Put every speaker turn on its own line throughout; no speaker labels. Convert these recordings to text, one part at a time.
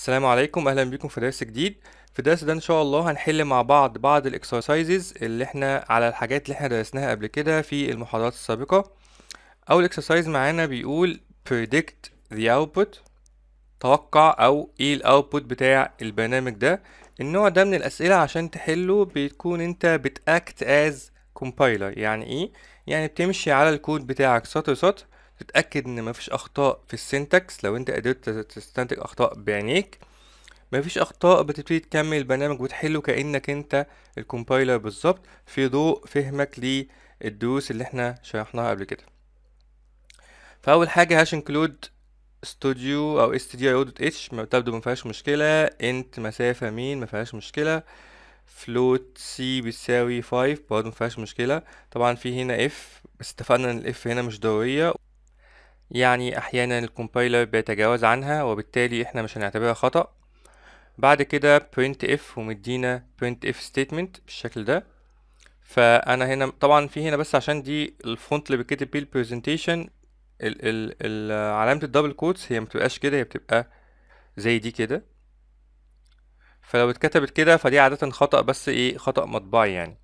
السلام عليكم اهلا بيكم في درس جديد في الدرس ده ان شاء الله هنحل مع بعض بعض الاكسرسايزز اللي احنا على الحاجات اللي احنا درسناها قبل كده في المحاضرات السابقه اول اكسرسايز معانا بيقول predict the output توقع او ايه الاوتبوت بتاع البرنامج ده النوع ده من الاسئله عشان تحله بتكون انت بتاكت از كومبايلر يعني ايه يعني بتمشي على الكود بتاعك سطر سطر تتاكد ان مفيش اخطاء في السنتكس لو انت قدرت تستنتج اخطاء بعينيك مفيش اخطاء بتبتدي تكمل البرنامج وتحله كانك انت الكومبايلر بالظبط في ضوء فهمك للدروس اللي احنا شرحناها قبل كده فاول حاجه هاش انكلود ستوديو او اس دي دوت اتش تبدو ما فيهاش مشكله انت مسافه مين ما فيهاش مشكله فلوت سي بيساوي 5 برضه ما فيهاش مشكله طبعا في هنا اف بس اتفقنا ان الاف هنا مش ضروريه يعني أحيانا الكومبايلر بيتجاوز عنها وبالتالي إحنا مش هنعتبرها خطأ بعد كده اف ومدينا اف statement بالشكل ده فأنا هنا طبعا في هنا بس عشان دي الفونت اللي بتكتب بيه البرزنتيشن علامة الدبل كوتس هي متبقاش كده هي بتبقى زي دي كده فلو اتكتبت كده فدي عادة خطأ بس ايه خطأ مطبعي يعني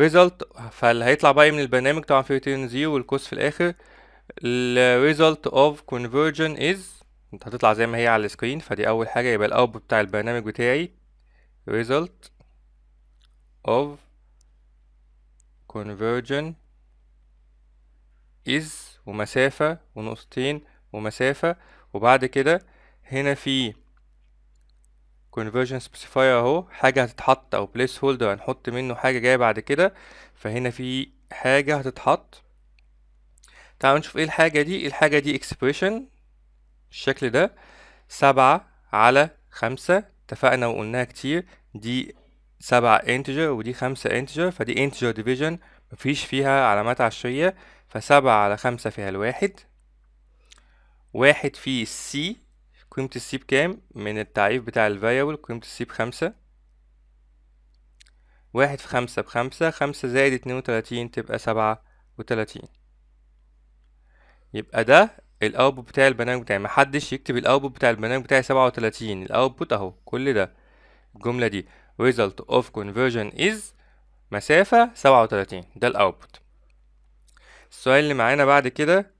result فاللي هيطلع بقى إيه من البرنامج طبعا في return 0 والكوست في الآخر ال result of conversion is انت هتطلع زي ما هي على السكرين فدي اول حاجة يبقى الأوب بتاع البرنامج بتاعي result of conversion is ومسافة ونقطتين ومسافة وبعد كده هنا في conversion specifier اهو حاجة هتتحط او placeholder هنحط منه حاجة جاية بعد كده فهنا في حاجة هتتحط تعالوا نشوف ايه الحاجة دي الحاجة دي expression الشكل ده سبعة على خمسة اتفقنا وقلناها كتير دي سبعة انتجر ودي خمسة انتجر فدي انتجر ديفيجن مفيش فيها علامات عشرية فسبعة على خمسة فيها الواحد واحد في السي قيمة السي بكام من التعريف بتاع variable قيمة السي بخمسة واحد في خمسة بخمسة خمسة زائد اتنين وتلاتين تبقى سبعة وتلاتين يبقى ده الاوتبوت بتاع البرنامج بتاعي محدش يكتب الاوتبوت بتاع البرنامج بتاعي 37 الاوتبوت اهو كل ده الجمله دي result of conversion is مسافة 37 ده الاوتبوت السؤال اللي معانا بعد كده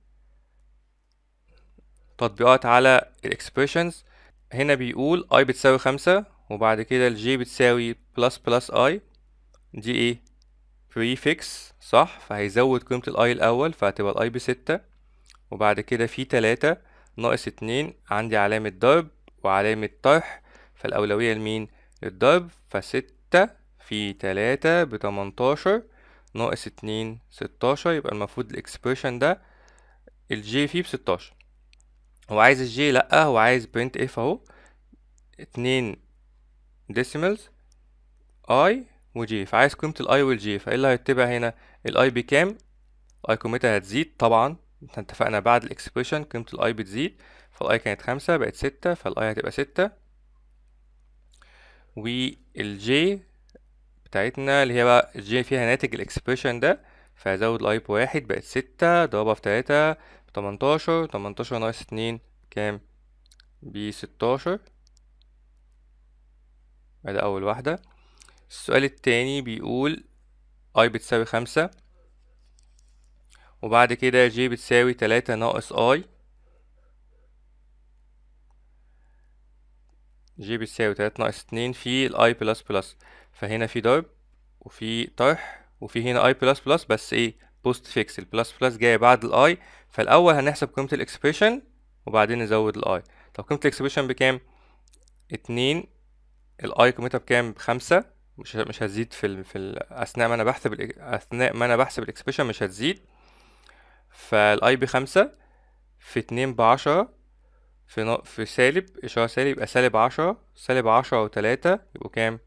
تطبيقات على الاكسبريشنز هنا بيقول i بتساوي 5 وبعد كده الجي بتساوي بلس بلس i دي ايه prefix صح فهيزود قيمة الاي الاول فهتبقى الاي بستة وبعد كده في تلاتة ناقص اتنين عندي علامة ضرب وعلامة طرح فالأولوية لمين؟ للضرب فستة في تلاتة بتمنتاشر ناقص اتنين ستاشر يبقى المفروض الإكسبريشن ده الجي فيه بستاشر هو عايز الجي لأ هو عايز برنت اف اهو اتنين ديسيمالز اي وجي فعايز قيمة الاي والجي فايه اللي هيتبع هنا الاي بكام؟ اي قيمتها هتزيد طبعا احنا اتفقنا بعد الاكسبريشن قيمة الاي بتزيد فالاي كانت خمسة بقت ستة فالاي هتبقى ستة والجي بتاعتنا اللي هي بقى الجي فيها ناتج الاكسبريشن ده فهزود الاي بواحد بقت ستة ضربها في تلاتة تمنتاشر تمنتاشر ناقص اتنين كام بستاشر ادي اول واحدة السؤال التاني بيقول اي بتساوي خمسة وبعد كده جي بتساوي تلاتة ناقص i جي بتساوي تلاتة ناقص اتنين في الاي i بلس بلس فهنا في ضرب وفي طرح وفي هنا i بلس بلس بس ايه بوست فيكس البلس بلس جاي بعد الاي i فالاول هنحسب قيمة الاكسبريشن وبعدين نزود الاي i طب قيمة الاكسبريشن بكام؟ اتنين الاي i قيمتها بكام؟ بخمسة مش مش هتزيد في ال في ال اثناء ما انا بحسب اثناء ما انا بحسب الاكسبريشن مش هتزيد فالاي بخمسة في اتنين بعشرة في ن... في سالب إشارة سالب يبقى سالب عشرة سالب عشرة وتلاتة يبقوا كام؟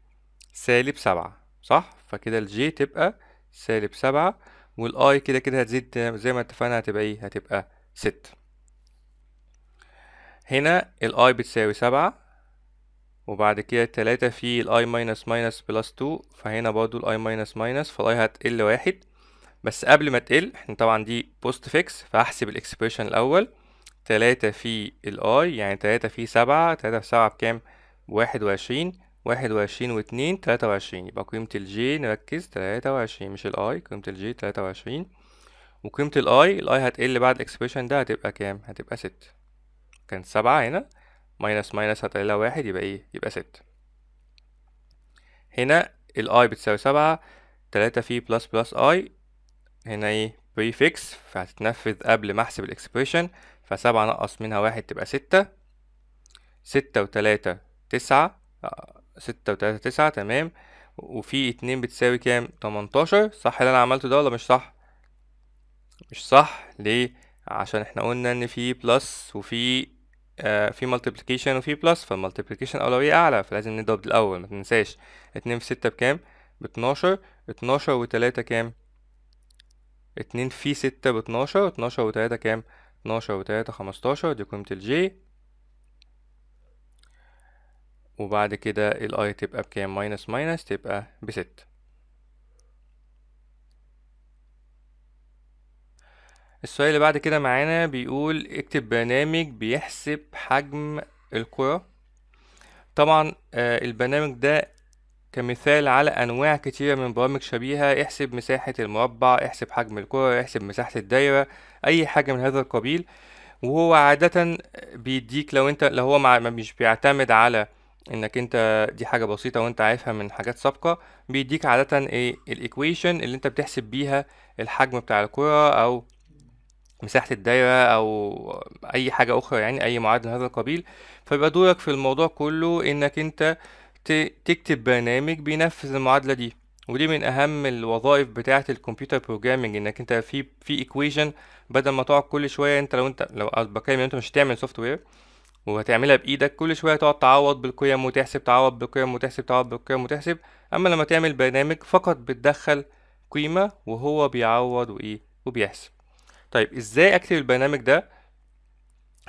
سالب سبعة صح؟ فكده الجي تبقى سالب سبعة والاي كده كده هتزيد زي ما اتفقنا هتبقى ايه؟ هتبقى ستة هنا الاي بتساوي سبعة وبعد كده تلاتة في الاي ماينس ماينس بلس تو فهنا برضو الاي ماينس ماينس فالاي هتقل واحد بس قبل ما تقل احنا طبعا دي بوست فيكس فهحسب الاكسبريشن الاول تلاتة في الاي يعني تلاتة في سبعة تلاتة في سبعة بكام واحد وعشرين واحد وعشرين واتنين تلاتة وعشرين يبقى قيمة الجي نركز تلاتة وعشرين مش الاي قيمة الجي تلاتة وعشرين وقيمة الاي الاي هتقل بعد الاكسبريشن ده هتبقى كام هتبقى ست كان سبعة هنا ماينس ماينس هتقللها واحد يبقى ايه يبقى ست هنا الاي بتساوي سبعة تلاتة في بلس بلس اي هنا ايه prefix فهتتنفذ قبل ما احسب الاكسبريشن فسبعة نقص منها واحد تبقى ستة ستة وتلاتة تسعة آه، ستة وتلاتة تسعة تمام وفي اتنين بتساوي كام تمنتاشر صح اللي انا عملته ده ولا مش صح مش صح ليه عشان احنا قلنا ان في بلس وفي آه في مالتيبليكيشن وفي بلس فالمالتيبليكيشن اولويه اعلى فلازم نضرب الاول ما تنساش اتنين في ستة بكام باتناشر اتناشر وتلاتة كام اتنين في ستة باتناشر اتناشر وتلاتة كام اتناشر وتلاتة خمستاشر دي قيمة الجي وبعد كده الاي تبقى بكام ماينس ماينس تبقى بستة السؤال اللي بعد كده معانا بيقول اكتب برنامج بيحسب حجم الكرة طبعا آه، البرنامج ده كمثال على أنواع كتيرة من برامج شبيهة احسب مساحة المربع احسب حجم الكرة احسب مساحة الدايرة أي حاجة من هذا القبيل وهو عادة بيديك لو انت لو هو مع مش بيعتمد على انك انت دي حاجة بسيطة وانت عارفها من حاجات سابقة بيديك عادة ايه الايكويشن اللي انت بتحسب بيها الحجم بتاع الكرة او مساحة الدايرة أو أي حاجة أخرى يعني أي معادلة من هذا القبيل فبيبقى دورك في الموضوع كله إنك أنت تكتب برنامج بينفذ المعادلة دي ودي من اهم الوظائف بتاعه الكمبيوتر بروجرامنج انك انت في في ايكويشن بدل ما تقعد كل شويه انت لو انت لو بتكلم انت مش هتعمل سوفت وير وهتعملها بايدك كل شويه تقعد تعوض بالقيم وتحسب تعوض بالقيم وتحسب تعوض بالقيم وتحسب اما لما تعمل برنامج فقط بتدخل قيمه وهو بيعوض وايه وبيحسب طيب ازاي اكتب البرنامج ده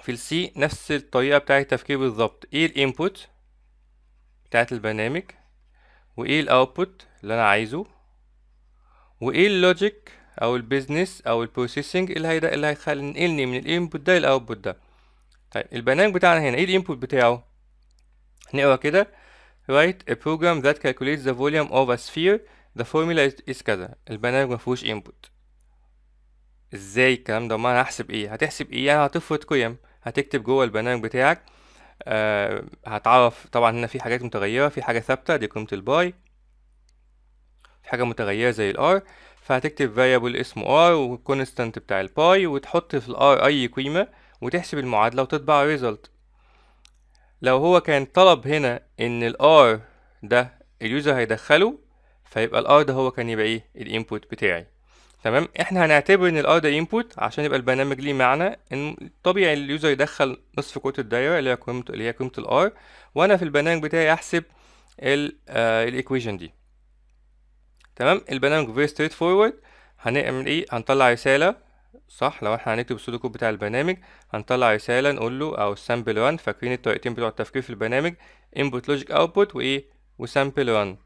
في السي نفس الطريقه بتاعه التفكير بالظبط ايه الانبوت بتاعة البرنامج وايه الاوتبوت اللي انا عايزه وايه اللوجيك او البيزنس او البروسيسنج اللي هيدا اللي هينقلني من الانبوت ده للاوتبوت ده طيب البرنامج بتاعنا هنا ايه الانبوت بتاعه نقرا كده write a program that calculates the volume of a sphere the formula is كذا البرنامج مفيهوش انبوت ازاي الكلام ده امال هحسب ايه هتحسب ايه انا يعني هتفرض قيم هتكتب جوه البرنامج بتاعك آه، هتعرف طبعا هنا في حاجات متغيرة في حاجة ثابتة دي قيمة الباي في حاجة متغيرة زي الار فهتكتب variable اسمه r والكونستانت بتاع الباي وتحط في الار اي قيمة وتحسب المعادلة وتطبع result لو هو كان طلب هنا ان الار ده اليوزر هيدخله فيبقى الار ده هو كان يبقى ايه الانبوت بتاعي تمام احنا هنعتبر ان الار ده انبوت عشان يبقى البرنامج ليه معنى ان طبيعي اليوزر يدخل نصف قوه الدايره اللي هي قيمه اللي هي قيمه الار وانا في البرنامج بتاعي احسب الايكويشن آه، دي تمام البرنامج فيري ستريت فورورد هنعمل ايه هنطلع رساله صح لو احنا هنكتب السودو كود بتاع البرنامج هنطلع رساله نقول له او السامبل ران فاكرين الطريقتين بتوع التفكير في البرنامج انبوت لوجيك اوتبوت وايه وسامبل ران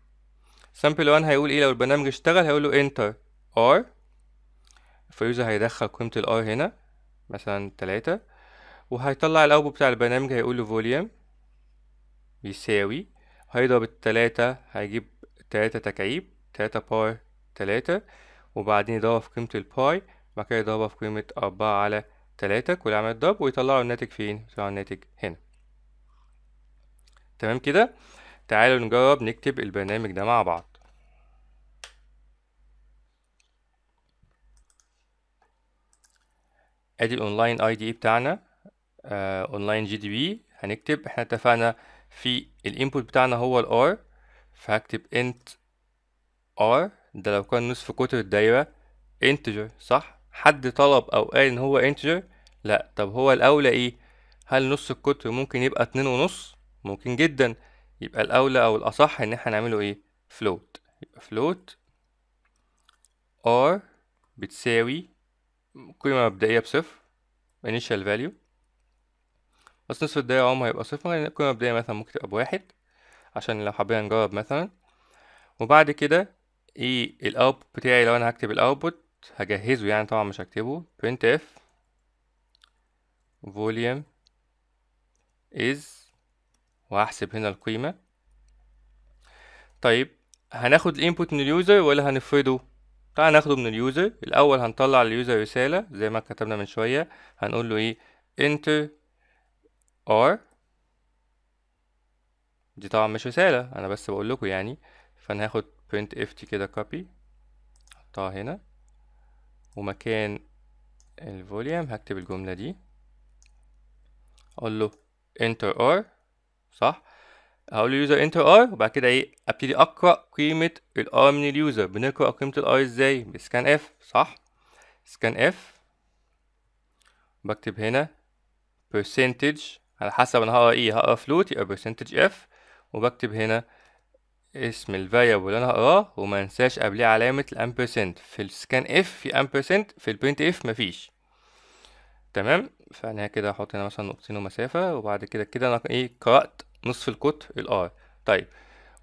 سامبل ران هيقول ايه لو البرنامج اشتغل هيقول له انتر ار فيوزر هيدخل قيمة ال R هنا مثلا تلاتة وهيطلع الأوبو بتاع البرنامج هيقول له فوليوم يساوي هيضرب التلاتة هيجيب تلاتة تكعيب تلاتة بار تلاتة وبعدين يضربها في قيمة الباي بعد كده يضربها في قيمة أربعة على تلاتة كل عملية ضرب ويطلعوا الناتج فين؟ يطلعوا الناتج هنا تمام كده تعالوا نجرب نكتب البرنامج ده مع بعض ادي الاونلاين اي دي بتاعنا آه، اونلاين جي دي بي هنكتب احنا اتفقنا في الانبوت بتاعنا هو الار فهكتب انت ار ده لو كان نصف قطر الدايره انتجر صح حد طلب او قال ان هو انتجر لا طب هو الاولى ايه هل نص القطر ممكن يبقى اتنين ونص ممكن جدا يبقى الاولى او الاصح ان احنا نعمله ايه فلوت يبقى فلوت ار بتساوي قيمة مبدئية بصفر initial value بس نصف الدايرة عمرها هيبقى صفر لأن يعني القيمة المبدئية مثلا ممكن تبقى بواحد عشان لو حبينا نجرب مثلا وبعد كده ايه e الأوتبوت بتاعي لو انا هكتب الاوتبوت هجهزه يعني طبعا مش هكتبه printf volume is وهحسب هنا القيمة طيب هناخد الانبوت من اليوزر ولا هنفرده تعال ناخده من اليوزر الاول هنطلع اليوزر رساله زي ما كتبنا من شويه هنقول له ايه enter r دي طبعا مش رساله انا بس بقول لكم يعني فناخد هاخد print ft كده كوبي احطها هنا ومكان الفوليوم هكتب الجمله دي اقول له enter r صح هقول لليوزر انتر ار وبعد كده ايه ابتدي اقرا قيمه الار من اليوزر بنقرا قيمه الار ازاي بسكان اف صح سكان اف بكتب هنا percentage على حسب انا هقرا ايه هقرا فلوت يبقى percentage اف وبكتب هنا اسم variable اللي انا هقراه وما انساش قبليه علامه الامبرسنت في السكان اف في امبرسنت في البرنت اف مفيش تمام فانا كده هحط هنا مثلا نقطتين ومسافه وبعد كده كده انا ايه قرات نصف القطر الار طيب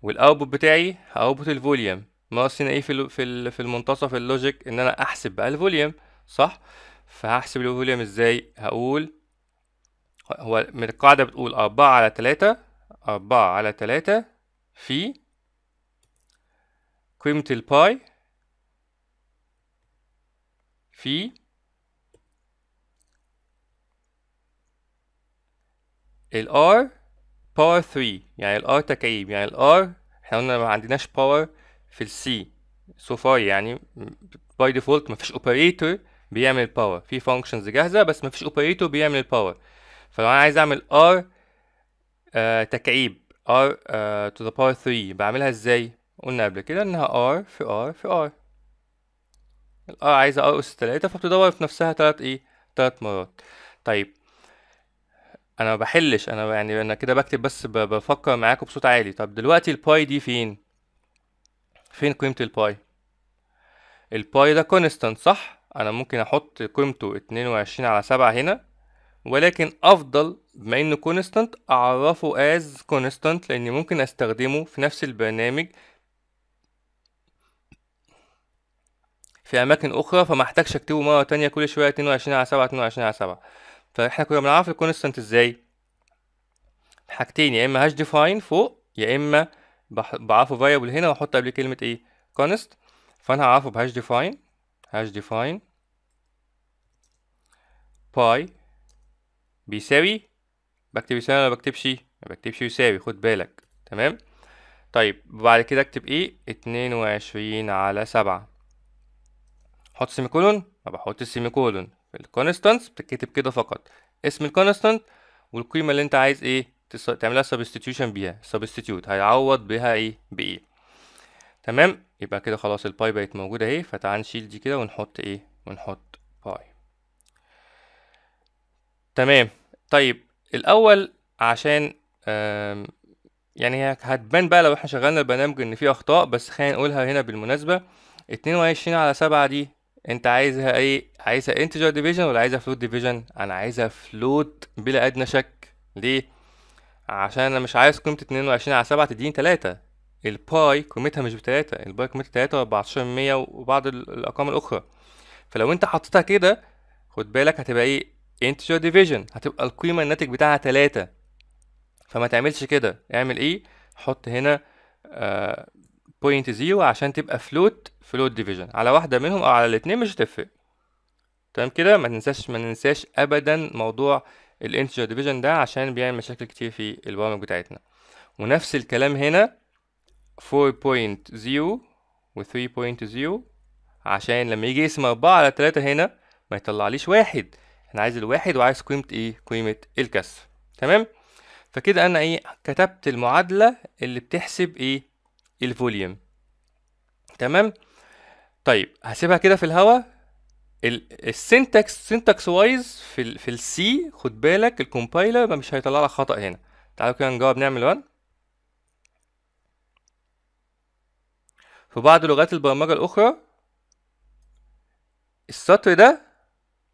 والاوتبوت بتاعي اوتبوت الفوليوم ناقص هنا ايه في في في المنتصف اللوجيك ان انا احسب بقى الفوليوم صح فهحسب الفوليوم ازاي هقول هو من القاعده بتقول أربعة على تلاتة أربعة على تلاتة في قيمه الباي في الار باور 3 يعني الار تكعيب يعني الار احنا قلنا ما عندناش باور في السي سو far يعني باي ديفولت مفيش اوبريتور بيعمل power في فانكشنز جاهزه بس مفيش اوبريتور بيعمل الباور فلو انا عايز اعمل ار آه تكعيب ار تو ذا باور 3 بعملها ازاي قلنا قبل كده انها ار في ار في ار الار عايزه ار اس 3 فبتدور في نفسها 3 ايه 3 مرات طيب انا ما بحلش انا يعني انا كده بكتب بس بفكر معاكم بصوت عالي طب دلوقتي الباي دي فين فين قيمه الباي الباي ده كونستانت صح انا ممكن احط قيمته 22 على 7 هنا ولكن افضل بما انه كونستانت اعرفه از كونستانت لاني ممكن استخدمه في نفس البرنامج في اماكن اخرى فما احتاجش اكتبه مره تانية كل شويه 22 على 7 22 على 7 فاحنا كنا بنعرف الكونستانت ازاي حاجتين يا اما هاش ديفاين فوق يا اما بعرفه فاريبل هنا واحط قبل كلمه ايه كونست فانا هعرفه بهاش ديفاين هاش ديفاين باي بيساوي بكتب يساوي ولا ما بكتبش ما بكتبش يساوي خد بالك تمام طيب وبعد كده اكتب ايه اتنين وعشرين على سبعة احط سيمي كولون ما بحط السيمي كولون الكونستانتس بتتكتب كده فقط اسم الكونستانت والقيمه اللي انت عايز ايه تس... تعملها سبستيتيوشن بيها سبستيتيوت هيعوض بها ايه بايه تمام يبقى كده خلاص الباي بقت موجوده اهي فتعال نشيل دي كده ونحط ايه ونحط باي تمام طيب الاول عشان يعني هتبان بقى لو احنا شغلنا البرنامج ان في اخطاء بس خلينا نقولها هنا بالمناسبة اتنين وعشرين على سبعة دي انت عايزها ايه عايزها انتجر ديفيجن ولا عايزها فلوت ديفيجن انا عايزها فلوت بلا ادنى شك ليه عشان انا مش عايز قيمه 22 على 7 تديني 3 الباي قيمتها مش ب 3 الباي قيمتها 3 و14% وبعض الارقام الاخرى فلو انت حطيتها كده خد بالك هتبقى ايه انتجر ديفيجن هتبقى القيمه الناتج بتاعها 3 فما تعملش كده اعمل ايه حط هنا آه بوينت زيرو عشان تبقى فلوت فلوت ديفيجن على واحدة منهم أو على الاتنين مش هتفرق تمام كده ما تنساش ما ننساش أبدا موضوع الانتجر ديفيجن ده عشان بيعمل مشاكل كتير في البرامج بتاعتنا ونفس الكلام هنا 4.0 و 3.0 عشان لما يجي اسم 4 على 3 هنا ما يطلعليش واحد انا عايز الواحد وعايز قيمة ايه قيمة الكسر تمام فكده انا ايه كتبت المعادلة اللي بتحسب ايه الفوليوم تمام طيب هسيبها كده في الهواء السنتكس سنتكس وايز في الـ في السي خد بالك الكومبايلر مش هيطلع لك خطأ هنا تعالوا كده نجاوب نعمل ون في بعض لغات البرمجة الأخرى السطر ده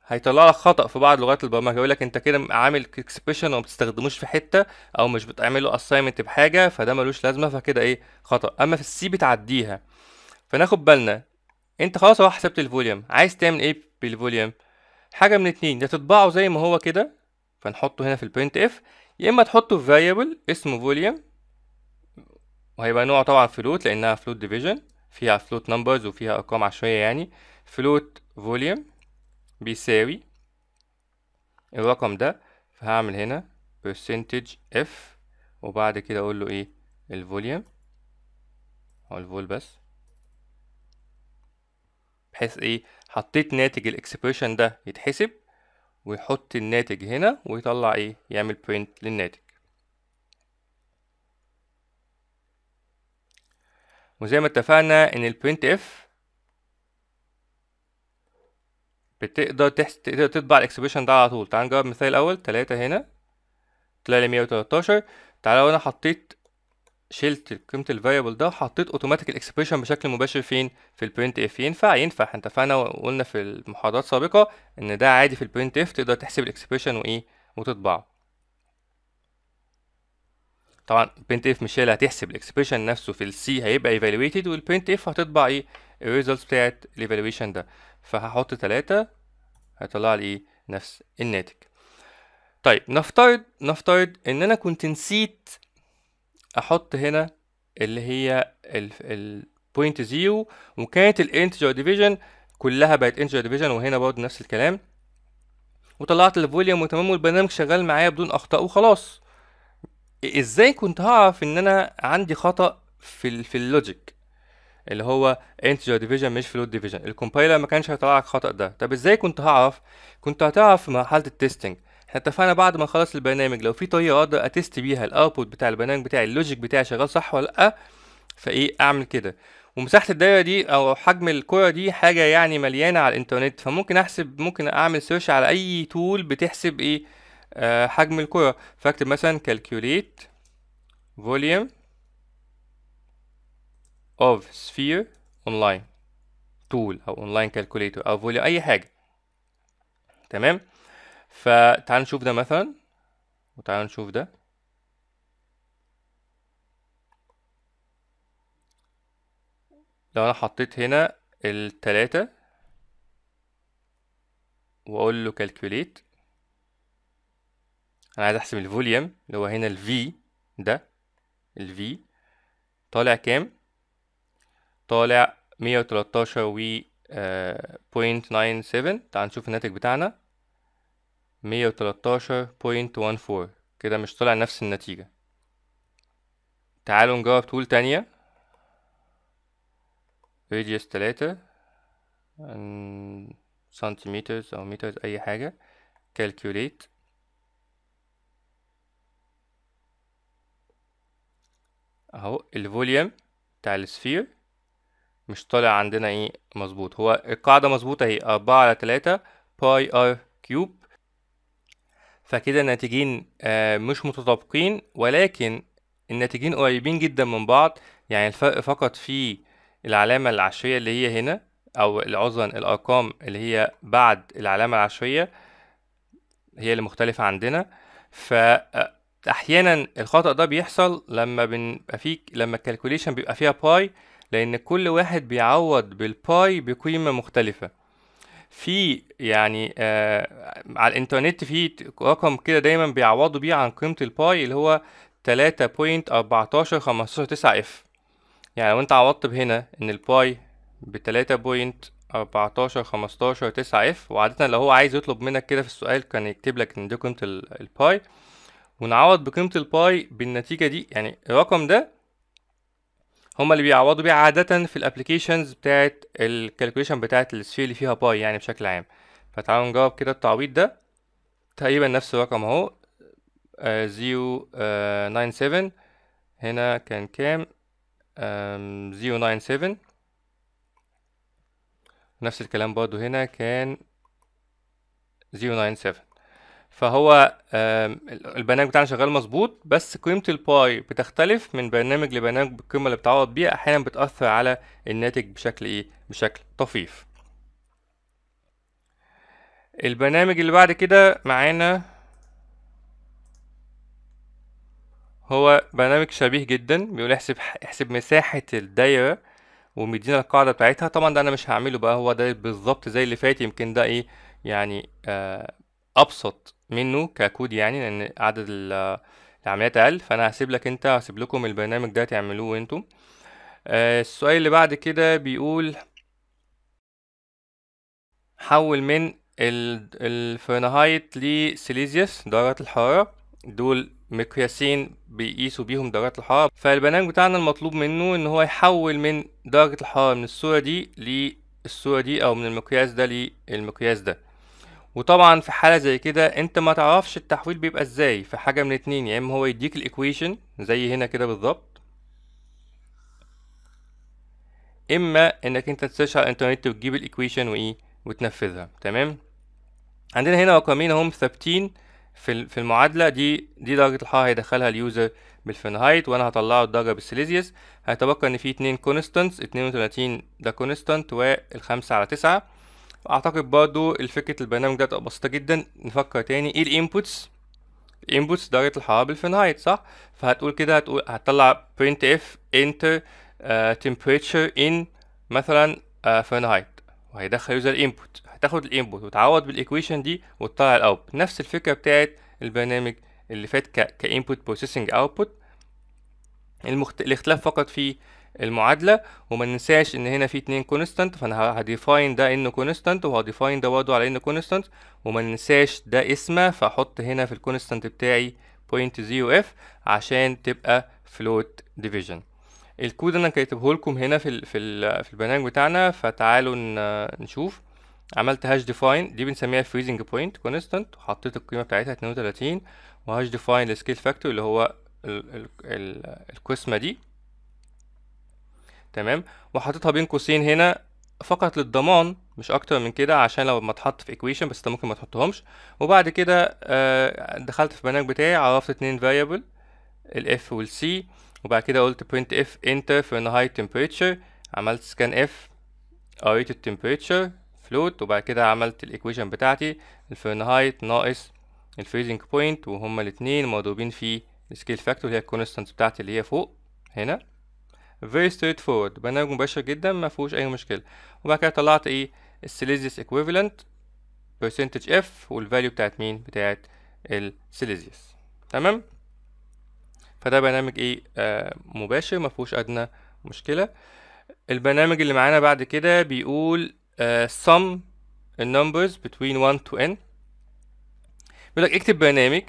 هيطلع لك خطأ في بعض لغات البرمجة يقول لك انت كده عامل اكسبريشن وما بتستخدموش في حتة او مش بتعمله اساينمنت بحاجة فده ملوش لازمة فكده ايه خطأ اما في السي بتعديها فناخد بالنا انت خلاص هو حسبت الفوليوم عايز تعمل ايه بالفوليوم حاجة من اتنين يا تطبعه زي ما هو كده فنحطه هنا في البرنت اف يا اما تحطه في فاريبل اسمه فوليوم وهيبقى نوعه طبعا فلوت لانها فلوت ديفيجن فيها فلوت نمبرز وفيها ارقام عشوائية يعني فلوت فوليوم بيساوي الرقم ده فهعمل هنا percentage f وبعد كده اقول له ايه الفوليوم او الفول بس بحيث ايه حطيت ناتج الاكسبريشن ده يتحسب ويحط الناتج هنا ويطلع ايه يعمل برنت للناتج وزي ما اتفقنا ان البرنت اف بتقدر تحس تقدر تطبع الاكسبريشن ده على طول تعال نجرب مثال الاول تلاتة هنا طلع لي 113 تعالى لو انا حطيت شلت قيمه variable ده وحطيت اوتوماتيك الاكسبريشن بشكل مباشر فين في البرنت اف ينفع ينفع احنا اتفقنا وقلنا في المحاضرات السابقه ان ده عادي في البرنت printf تقدر تحسب الاكسبريشن وايه وتطبعه طبعا البرنت اف مش هي اللي هتحسب الاكسبريشن نفسه في السي هيبقى ايفالويتد والبرنت اف هتطبع ايه الريزلتس بتاعت الايفالويشن ده فهحط تلاتة هيطلع لي ايه نفس الناتج طيب نفترض نفترض ان انا كنت نسيت احط هنا اللي هي البوينت زيرو وكانت الانتجر ديفيجن كلها بقت انتجر ديفيجن وهنا برضه نفس الكلام وطلعت الفوليوم وتمام والبرنامج شغال معايا بدون اخطاء وخلاص ازاي كنت هعرف ان انا عندي خطأ في ال في اللوجيك اللي هو انتجر ديفيجن مش فلوت ديفيجن الكومبايلر ما كانش هيطلع لك خطا ده طب ازاي كنت هعرف كنت هتعرف في مرحله التستنج احنا اتفقنا بعد ما اخلص البرنامج لو في طريقه اقدر اتست بيها الاوتبوت بتاع البرنامج بتاعي اللوجيك بتاعي شغال صح ولا لا فايه اعمل كده ومساحه الدايره دي او حجم الكره دي حاجه يعني مليانه على الانترنت فممكن احسب ممكن اعمل سيرش على اي تول بتحسب ايه آه حجم الكره فاكتب مثلا كالكيوليت فوليوم of sphere online tool او online calculator او فوليو اي حاجه تمام فتعال نشوف ده مثلا وتعال نشوف ده لو انا حطيت هنا التلاتة واقول له calculate انا عايز احسب الفوليوم اللي هو هنا الفي ده الفي طالع كام طالع 113 و بوينت ناين تعال نشوف الناتج بتاعنا مية كده مش طالع نفس النتيجة تعالوا نجرب طول تانية radius تلاتة سنتيمتر أو متر أي حاجة calculate أهو الفوليوم بتاع السفير مش طالع عندنا ايه مظبوط هو القاعدة مظبوطة اهي أربعة على تلاتة باي ار كيوب فكده الناتجين آه مش متطابقين ولكن الناتجين قريبين جدا من بعض يعني الفرق فقط في العلامة العشرية اللي هي هنا أو عذرا الأرقام اللي هي بعد العلامة العشرية هي اللي مختلفة عندنا ف آه، احيانا الخطا ده بيحصل لما بنبقى فيك لما الكالكوليشن بيبقى فيها باي لأن كل واحد بيعوض بالباي بقيمة مختلفة في يعني آه على الإنترنت في رقم كده دايما بيعوضوا بيه عن قيمة الباي اللي هو 3.1459 اف يعني لو انت عوضت بهنا ان الباي ب 3.14159 اف وعادة لو هو عايز يطلب منك كده في السؤال كان يكتب لك ان دي قيمة الباي ونعوض بقيمة الباي بالنتيجة دي يعني الرقم ده هما اللي بيعوضوا بيها عادة في الابليكيشنز بتاعت الكالكوليشن بتاعت السفير اللي فيها باي يعني بشكل عام فتعالوا نجاوب كده التعويض ده تقريبا نفس الرقم اهو آه، زيو آه، ناين سيفن هنا كان كام زيو ناين سيفن نفس الكلام برضو هنا كان زيو ناين سيفن فهو البرنامج بتاعنا شغال مظبوط بس قيمة الباي بتختلف من برنامج لبرنامج بالقيمة اللي بتعوض بيها أحيانا بتأثر على الناتج بشكل إيه؟ بشكل طفيف. البرنامج اللي بعد كده معانا هو برنامج شبيه جدا بيقول احسب احسب مساحة الدايرة ومدينا القاعدة بتاعتها طبعا ده أنا مش هعمله بقى هو ده بالظبط زي اللي فات يمكن ده إيه يعني آه أبسط منه ككود يعني لان عدد العمليات اقل فانا هسيب لك انت هسيب لكم البرنامج ده تعملوه انتم آه، السؤال اللي بعد كده بيقول حول من الفرنهايت لسيليزيوس درجات الحرارة دول مقياسين بيقيسوا بيهم درجات الحرارة فالبرنامج بتاعنا المطلوب منه ان هو يحول من درجة الحرارة من الصورة دي للصورة دي او من المقياس ده للمقياس ده وطبعا في حالة زي كده انت ما تعرفش التحويل بيبقى ازاي في حاجة من اتنين يا اما هو يديك الاكويشن زي هنا كده بالظبط اما انك انت تسيرش على الانترنت وتجيب الاكويشن وايه وتنفذها تمام عندنا هنا رقمين هم ثابتين في في المعادله دي دي درجه الحراره هيدخلها اليوزر بالفهرنهايت وانا هطلعه الدرجه بالسيليزيوس هيتبقى ان في اتنين كونستانتس وتلاتين ده كونستانت والخمسة على تسعة فاعتقد برضو الفكرة البرنامج ده تبقى بسيطة جدا نفكر تاني ايه الانبوتس الانبوتس درجة الحرارة بالفهرنهايت صح فهتقول كده هتقول هتطلع printf اف انتر آه، temperature in مثلا فهرنهايت آه، وهيدخل يوزر الانبوت هتاخد الانبوت وتعوض بالايكويشن دي وتطلع الاوت نفس الفكرة بتاعت البرنامج اللي فات كانبوت بروسيسنج اوتبوت الاختلاف فقط في المعادله وما ننساش ان هنا في اتنين كونستانت فانا هديفاين ده انه كونستانت وهديفاين ده برضه على انه كونستانت وما ننساش ده اسمه فاحط هنا في الكونستانت بتاعي بوينت زيرو اف عشان تبقى فلوت ديفيجن الكود انا كاتبه لكم هنا في الـ في في البرنامج بتاعنا فتعالوا نشوف عملت هاش ديفاين دي بنسميها فريزنج بوينت كونستانت وحطيت القيمه بتاعتها 32 وهاش ديفاين السكيل فاكتور اللي هو القسمه دي تمام وحاططها بين قوسين هنا فقط للضمان مش اكتر من كده عشان لو ما اتحط في ايكويشن بس انت ممكن ما تحطهمش وبعد كده آه، دخلت في البرنامج بتاعي عرفت اتنين فاريبل الاف والسي وبعد كده قلت print f enter Fahrenheit temperature عملت scan f قريت temperature float وبعد كده عملت الايكويشن بتاعتي الفرنهايت ناقص الفريزنج بوينت وهما الاتنين مضروبين في السكيل فاكتور اللي هي الكونستانت بتاعتي اللي هي فوق هنا very straightforward برنامج مباشر جدا ما فيهوش اي مشكله وبعد كده طلعت ايه السيليزيوس ايكويفالنت برسنتج اف والفاليو بتاعت مين بتاعت السيليزيوس تمام فده برنامج ايه آه مباشر ما فيهوش ادنى مشكله البرنامج اللي معانا بعد كده بيقول آه sum numbers between 1 to n بيقول لك اكتب برنامج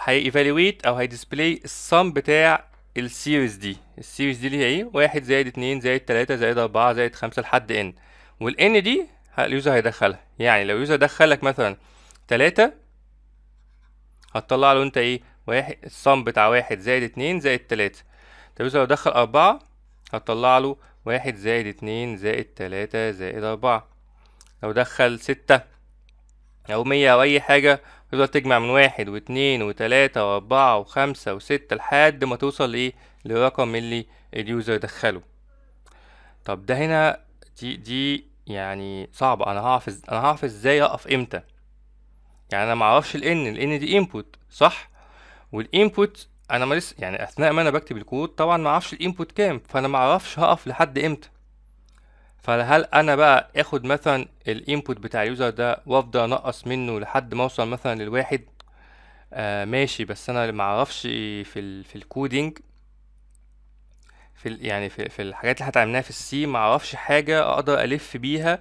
هي evaluate او هي display السم بتاع السيريز دي السيريز دي اللي هي ايه واحد زائد اتنين زائد تلاتة زائد اربعة زائد خمسة لحد ان والان دي اليوزر هيدخلها يعني لو اليوزر دخلك مثلا تلاتة هتطلع له انت ايه واحد الصم بتاع واحد زائد اتنين زائد تلاتة طب اليوزر لو دخل اربعة هتطلع له واحد زائد اتنين زائد تلاتة زائد اربعة لو دخل ستة او مية او اي حاجة تقدر تجمع من واحد واتنين وتلاتة وأربعة وخمسة وستة لحد ما توصل إيه للرقم اللي اليوزر دخله طب ده هنا دي دي يعني صعبة أنا هعرف أنا هعرف إزاي أقف إمتى يعني أنا معرفش ال N ال N دي input صح والانبوت انا ما لسه يعني اثناء ما انا بكتب الكود طبعا معرفش الانبوت كام فانا معرفش هقف لحد امتى فهل انا بقى اخد مثلا الانبوت بتاع اليوزر ده وافضل انقص منه لحد ما اوصل مثلا للواحد آه ماشي بس انا ما اعرفش في الـ في الكودينج في الـ يعني في, في الحاجات اللي هتعملها في السي ما اعرفش حاجه اقدر الف بيها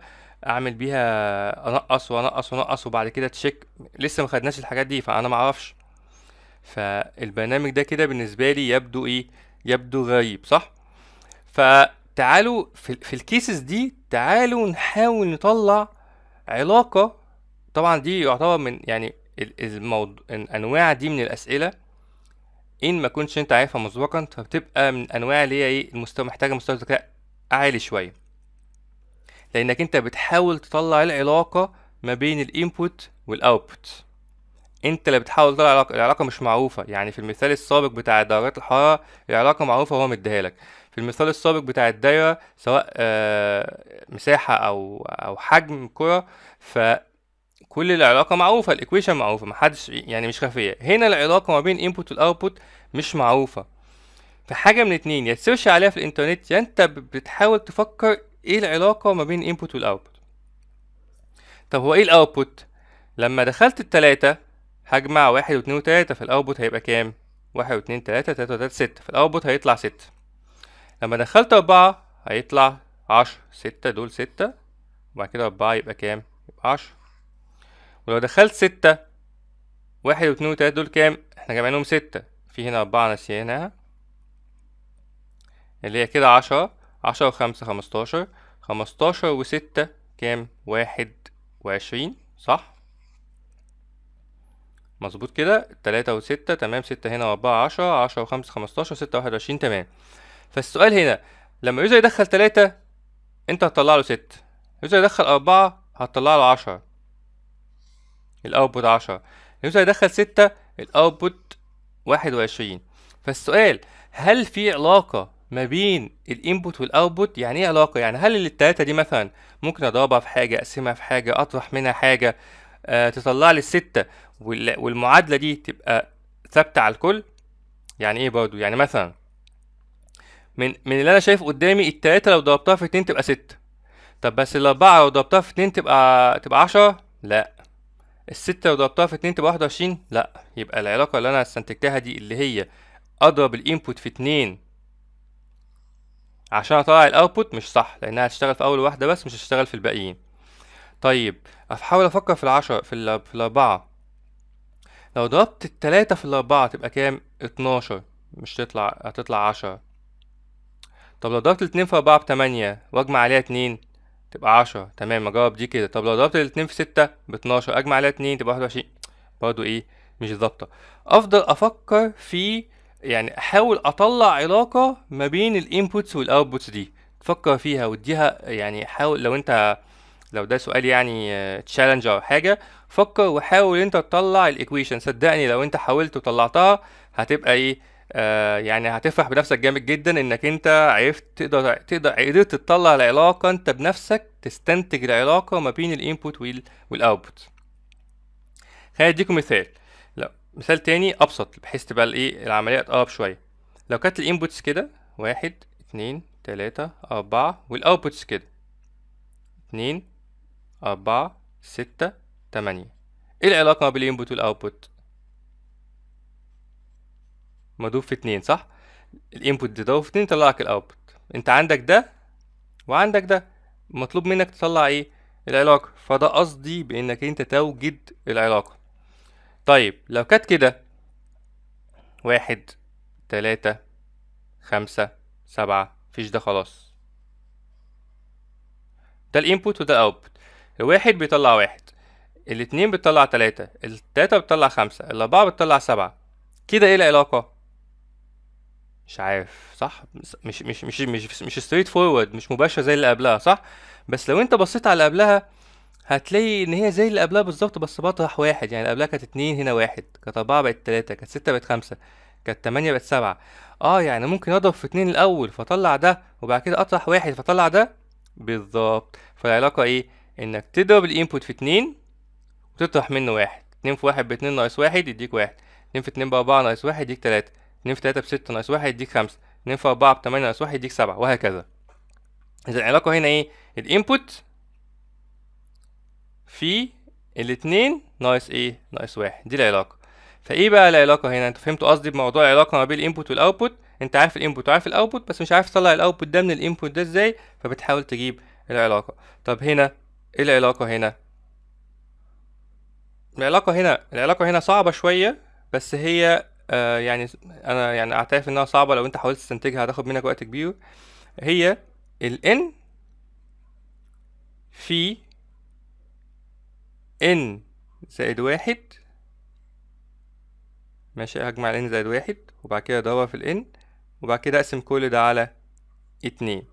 اعمل بيها انقص وانقص وانقص وبعد كده تشيك لسه ما خدناش الحاجات دي فانا ما اعرفش فالبرنامج ده كده بالنسبه لي يبدو ايه يبدو غريب صح ف تعالوا في, في الكيسز دي تعالوا نحاول نطلع علاقة طبعا دي يعتبر من يعني الموضوع الانواع دي من الاسئله ان ما كنتش انت عارفها مسبقا فبتبقى من انواع اللي هي ايه المستوى محتاجه مستوى ذكاء عالي شويه لانك انت بتحاول تطلع العلاقه ما بين الانبوت والاوتبوت انت اللي بتحاول تطلع العلاقه العلاقه مش معروفه يعني في المثال السابق بتاع درجات الحراره العلاقه معروفه وهو مديها لك في المثال السابق بتاع الدايره سواء آه، مساحه او او حجم كره ف كل العلاقه معروفه الايكويشن معروفه محدش يعني مش خفيه هنا العلاقه ما بين انبوت والاوتبوت مش معروفه فحاجه من اتنين يا تسيرش عليها في الانترنت يا انت بتحاول تفكر ايه العلاقه ما بين الانبوت والاوتبوت طب هو ايه الاوتبوت لما دخلت التلاتة هجمع واحد واتنين وتلاتة في الاوتبوت هيبقى كام واحد واتنين تلاتة تلاتة وتلاتة ستة في الاوتبوت هيطلع ستة لما دخلت أربعة هيطلع عشر ستة دول ستة وبعد كده أربعة يبقى كام؟ يبقى عشرة ولو دخلت ستة واحد واتنين وتلاتة دول كام؟ احنا جمعناهم ستة في هنا أربعة نسيناها اللي هي كده عشرة عشرة وخمسة خمستاشر خمستاشر وستة كام؟ واحد وعشرين صح؟ مظبوط كده تلاتة وستة تمام ستة هنا وأربعة عشرة عشرة وخمسة خمستاشر ستة واحد وعشرين تمام فالسؤال هنا لما يوزر يدخل تلاتة انت هتطلع له ستة يوزر يدخل أربعة هتطلع له عشرة الأوتبوت عشرة يوزر يدخل ستة الأوتبوت واحد وعشرين فالسؤال هل في علاقة ما بين الانبوت والاوتبوت يعني ايه علاقه يعني هل التلاته دي مثلا ممكن اضربها في حاجه اقسمها في حاجه اطرح منها حاجه آه تطلع لي السته والمعادله دي تبقى ثابته على الكل يعني ايه برضو يعني مثلا من من اللي انا شايف قدامي التلاتة لو ضربتها في اتنين تبقى ستة طب بس الأربعة لو ضربتها في اتنين تبقى تبقى عشرة لا الستة لو ضربتها في اتنين تبقى واحد وعشرين لا يبقى العلاقة اللي أنا استنتجتها دي اللي هي أضرب الإنبوت في اتنين عشان أطلع الأوتبوت مش صح لأنها هتشتغل في أول واحدة بس مش هتشتغل في الباقيين طيب احاول أفكر في العشرة في, في الأربعة لو ضربت التلاتة في الأربعة تبقى كام؟ اتناشر مش تطلع هتطلع عشرة طب لو ضربت الاتنين في أربعة بتمانية وأجمع عليها اتنين تبقى عشرة تمام أجاوب دي كده طب لو ضربت الاتنين في ستة باتناشر أجمع عليها اتنين تبقى واحد وعشرين برضه إيه مش ظابطة أفضل أفكر في يعني أحاول أطلع علاقة ما بين الانبوتس والأوتبوتس دي تفكر فيها واديها يعني حاول لو أنت لو ده سؤال يعني تشالنج آه، او حاجه فكر وحاول انت تطلع الايكويشن صدقني لو انت حاولت وطلعتها هتبقى ايه آه، يعني هتفرح بنفسك جامد جدا انك انت عرفت تقدر تقدر قدرت تطلع العلاقه انت بنفسك تستنتج العلاقه ما بين الانبوت والاوتبوت خلينا اديكم مثال لا مثال تاني ابسط بحيث تبقى الايه العمليه اقرب شويه لو كانت الانبوتس كده واحد اتنين تلاتة أربعة والأوتبوتس كده اتنين أربعة ستة تمانية ايه العلاقة ما بين الانبوت والاوتبوت مضروب في اتنين صح الانبوت ده ضرب في اتنين يطلع لك الاوتبوت انت عندك ده وعندك ده مطلوب منك تطلع ايه العلاقه فده قصدي بانك انت توجد العلاقه طيب لو كانت كده واحد تلاتة خمسة سبعة مفيش ده خلاص ده الانبوت وده الاوتبوت الواحد بيطلع واحد الاتنين بتطلع تلاتة التلاتة بتطلع خمسة الأربعة بتطلع سبعة كده ايه العلاقة مش عارف صح مش مش مش مش مش ستريت فورورد مش مباشره زي اللي قبلها صح بس لو انت بصيت على اللي قبلها هتلاقي ان هي زي اللي قبلها بالظبط بس بطرح واحد يعني اللي قبلها كانت اتنين هنا واحد كانت اربعة بقت تلاتة كانت ستة بقت خمسة كانت تمانية بقت سبعة اه يعني ممكن اضرب في اتنين الاول فاطلع ده وبعد كده اطرح واحد فاطلع ده بالظبط فالعلاقة ايه انك تضرب الانبوت في اتنين وتطرح منه واحد اتنين في واحد باتنين ناقص واحد يديك واحد اتنين في اتنين باربعة ناقص واحد يديك تلاتة 2 في 3 ب 6 ناقص 1 يديك 5 2 في 4 ب 8 ناقص 1 يديك 7 وهكذا إذا العلاقة هنا إيه الإنبوت في الاتنين ناقص إيه ناقص 1 دي العلاقة فإيه بقى العلاقة هنا انت فهمتوا قصدي بموضوع العلاقة ما بين الإنبوت والأوتبوت أنت عارف الإنبوت وعارف الأوتبوت بس مش عارف تطلع الأوتبوت ده من الإنبوت ده إزاي فبتحاول تجيب العلاقة طب هنا إيه العلاقة هنا العلاقة هنا العلاقة هنا صعبة شوية بس هي آه، يعني انا يعني اعترف انها صعبه لو انت حاولت تستنتجها هتاخد منك وقت كبير هي n في n زائد واحد ماشي هجمع n زائد واحد وبعد كده ادور في n وبعد كده اقسم كل ده على اتنين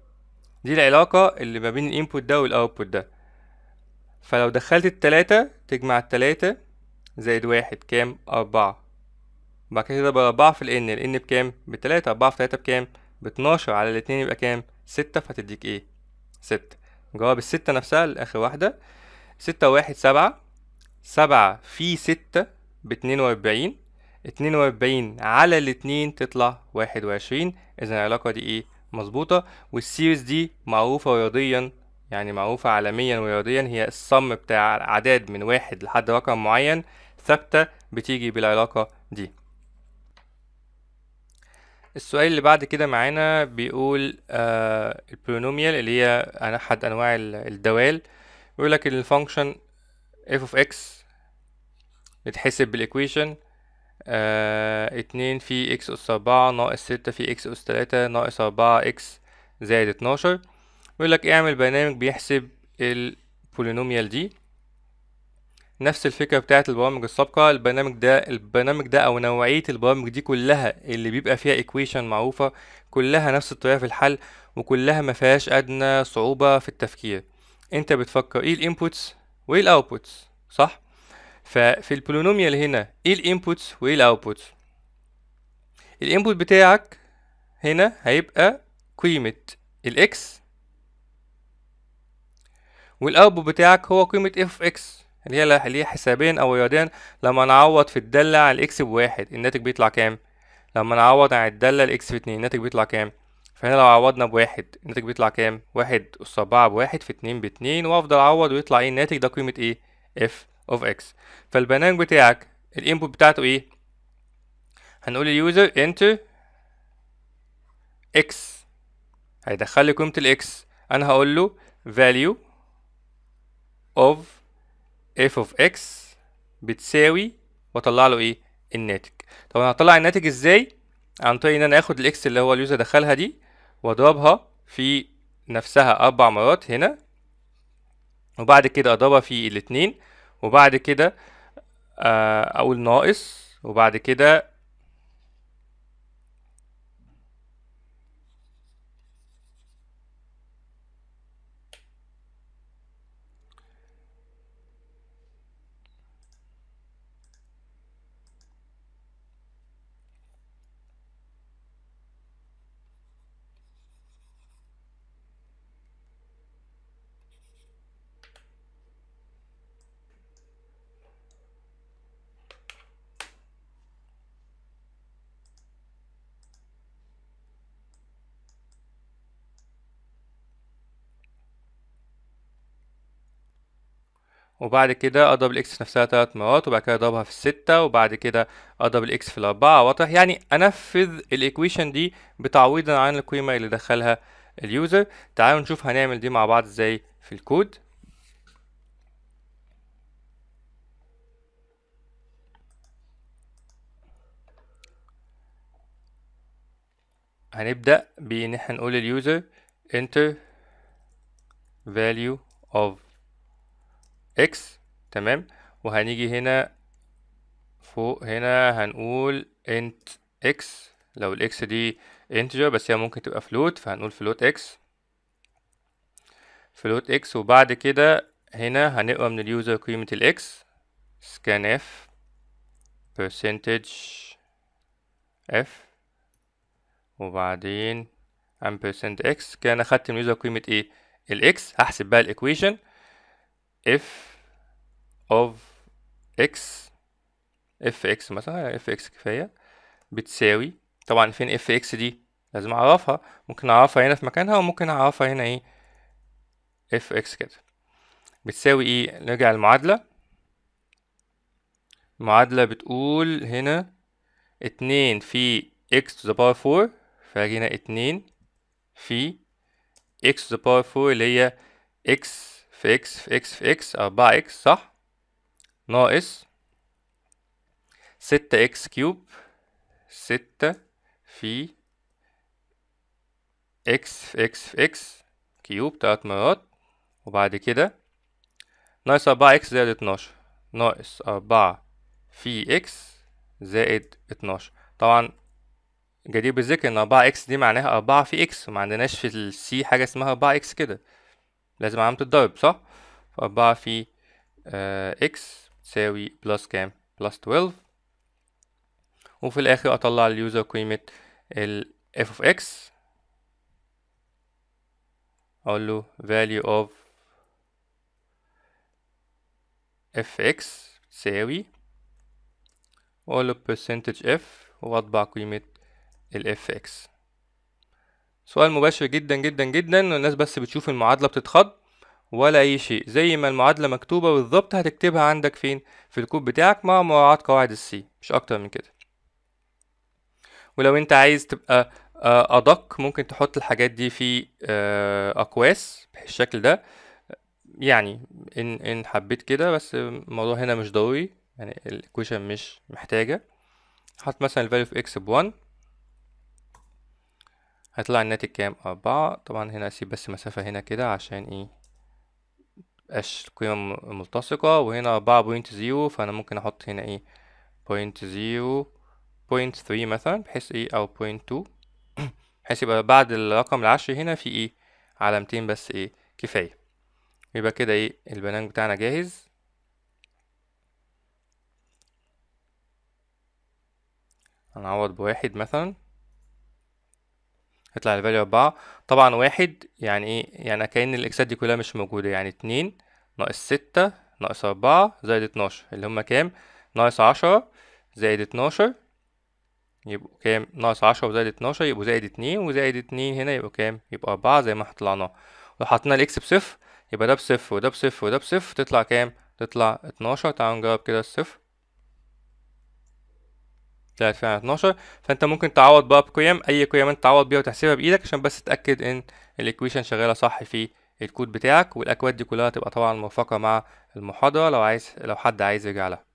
دي العلاقة اللي ما بين الانبوت ده والاوتبوت ده فلو دخلت التلاتة تجمع التلاتة زائد واحد كام أربعة بعد كده بضعف ال n ال n بكام بتلاتة أربعة في تلاتة بكام باتناشر على الاتنين يبقى كام ستة فهتديك ايه ستة جواب الستة نفسها لآخر واحدة ستة واحد سبعة سبعة في ستة باتنين وأربعين اتنين وأربعين على الاتنين تطلع واحد وعشرين إذا العلاقة دي ايه مظبوطة والسيريز دي معروفة رياضيا يعني معروفة عالميا ورياضيا هي الصم بتاع أعداد من واحد لحد رقم معين ثابتة بتيجي بالعلاقة دي السؤال اللي بعد كده معانا بيقول آه البولينوميال اللي هي أحد أنواع الدوال بيقول لك الفانكشن f of x بتحسب بالإيكويشن آه اتنين في x أس أربعة ناقص ستة في x أس تلاتة ناقص أربعة x زائد اتناشر بيقول لك اعمل برنامج بيحسب البولينوميال دي نفس الفكرة بتاعة البرامج السابقة البرنامج ده البرنامج ده أو نوعية البرامج دي كلها اللي بيبقى فيها ايكويشن معروفة كلها نفس الطريقة في الحل وكلها ما فيهاش أدنى صعوبة في التفكير أنت بتفكر إيه الانبوتس وإيه الاوتبوتس صح؟ ففي البولينوميال هنا إيه الانبوتس وإيه الاوتبوتس الانبوت بتاعك هنا هيبقى قيمة الاكس والاوتبوت بتاعك هو قيمة اف اكس اللي هي اللي هي حسابين او رياضيا لما نعوض في الداله على الاكس بواحد الناتج بيطلع كام لما نعوض على الداله الاكس 2 الناتج بيطلع كام فهنا لو عوضنا بواحد الناتج بيطلع كام واحد أس أربعة بواحد في اتنين باتنين وأفضل أعوض ويطلع إيه الناتج ده قيمة إيه اف اوف اكس فالبرنامج بتاعك الانبوت بتاعته إيه هنقول لليوزر انتر اكس هيدخل لي قيمة الاكس أنا هقول له value of اف اوف اكس بتساوي واطلع له ايه الناتج طب انا هطلع الناتج ازاي عن طريق ان انا اخد الاكس اللي هو اليوزر دخلها دي واضربها في نفسها اربع مرات هنا وبعد كده اضربها في الاتنين وبعد كده آه، اقول ناقص وبعد كده وبعد كده أضرب الاكس نفسها ثلاث مرات وبعد كده اضربها في الستة وبعد كده اضرب الاكس في الاربعة واضح يعني انفذ الايكويشن دي بتعويضا عن القيمة اللي دخلها اليوزر تعالوا نشوف هنعمل دي مع بعض ازاي في الكود هنبدأ بإن احنا نقول لليوزر enter value of اكس تمام وهنيجي هنا فوق هنا هنقول انت اكس لو الاكس دي انتجر بس هي ممكن تبقى فلوت فهنقول فلوت اكس فلوت اكس وبعد كده هنا هنقرا من اليوزر قيمة الاكس scanf percentage f وبعدين ampersand x كان اخدت من اليوزر قيمة ايه الاكس هحسب بقى الايكويشن f of x f x مثلا يعني f x كفايه بتساوي طبعا فين f x دي لازم اعرفها ممكن اعرفها هنا في مكانها وممكن اعرفها هنا ايه f x كده بتساوي ايه نرجع للمعادله المعادله بتقول هنا اتنين في x to the power 4 فهاجي هنا اتنين في x to the power 4 اللي هي x في اكس في اكس في اكس أربعة اكس صح ناقص ستة اكس كيوب ستة في اكس في اكس في اكس كيوب تلات مرات وبعد كده ناقص أربعة اكس زائد اتناشر ناقص أربعة في اكس زائد اتناشر طبعا جدير بالذكر ان أربعة اكس دي معناها أربعة في اكس ومعندناش في السي حاجة اسمها أربعة اكس كده لازم علامة الضرب صح فأربعة في آه إكس تساوي بلس كام بلس 12 وفي الآخر أطلع اليوزر قيمة ال f of x أقول له value of fx تساوي وأقول له percentage f وأطبع قيمة ال fx سؤال مباشر جدا جدا جدا والناس بس بتشوف المعادلة بتتخض ولا أي شيء زي ما المعادلة مكتوبة بالظبط هتكتبها عندك فين في الكود بتاعك مع مراعاة قواعد السي مش أكتر من كده ولو أنت عايز تبقى آه، أدق ممكن تحط الحاجات دي في آه، أقواس بالشكل ده يعني إن إن حبيت كده بس الموضوع هنا مش ضروري يعني الإكويشن مش محتاجة حط مثلا الفاليو في إكس ب1 هيطلع الناتج كام أربعة طبعا هنا أسيب بس مسافة هنا كده عشان إيه متبقاش القيمة ملتصقة وهنا أربعة بوينت زيرو فأنا ممكن أحط هنا إيه بوينت زيرو بوينت ثري مثلا بحيث إيه أو بوينت تو بحيث يبقى بعد الرقم العشري هنا في إيه علامتين بس إيه كفاية يبقى كده إيه البنان بتاعنا جاهز هنعوض بواحد مثلا يطلع الفاليو أربعة طبعا واحد يعني ايه يعني كأن الإكسات دي كلها مش موجودة يعني اتنين ناقص ستة ناقص أربعة زائد اتناشر اللي هما كام ناقص عشرة زائد اتناشر يبقوا كام ناقص عشرة وزائد اتناشر يبقوا زائد اتنين وزائد اتنين هنا يبقوا كام يبقوا أربعة زي ما احنا لو حطينا الإكس بصفر يبقى ده بصفر وده بصفر وده بصفر تطلع كام تطلع اتناشر تعالوا نجرب كده الصفر طلعت فعلا 12 فانت ممكن تعوض بقى بقيم اي قيم انت تعوض بيها وتحسبها بايدك عشان بس تتاكد ان الايكويشن شغاله صح في الكود بتاعك والاكواد دي كلها تبقى طبعا موافقه مع المحاضره لو عايز لو حد عايز يرجع لها